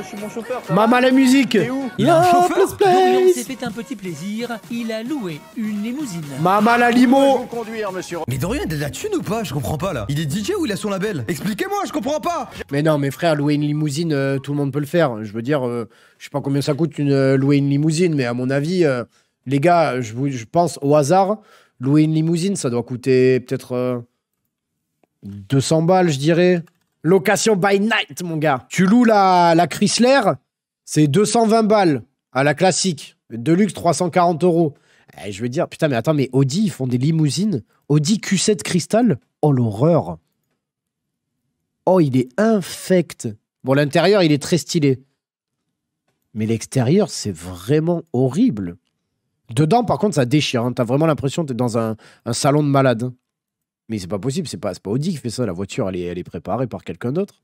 je suis mon chauffeur. Maman la musique Il a un chauffeur s'est fait un petit plaisir, il a loué une limousine. Maman la limo monsieur. Mais Dorian, il a de la thune ou pas Je comprends pas là. Il est DJ ou il a son label Expliquez-moi, je comprends pas Mais non, mes frères, louer une limousine, euh, tout le monde peut le faire. Je veux dire, euh, je sais pas combien ça coûte une, euh, louer une limousine, mais à mon avis, les gars, je, je pense au hasard, louer une limousine, ça doit coûter peut-être 200 balles, je dirais. Location by night, mon gars. Tu loues la, Chrysler, c'est 220 balles à la classique. Deluxe, 340 euros. Eh, je veux dire, putain, mais attends, mais Audi, ils font des limousines. Audi Q7 Crystal Oh, l'horreur. Oh, il est infect. Bon, l'intérieur, il est très stylé. Mais l'extérieur, c'est vraiment horrible. Dedans, par contre, ça déchire. Hein. T'as vraiment l'impression que t'es dans un, un salon de malade. Mais c'est pas possible, c'est pas, pas Audi qui fait ça. La voiture, elle est préparée par quelqu'un d'autre.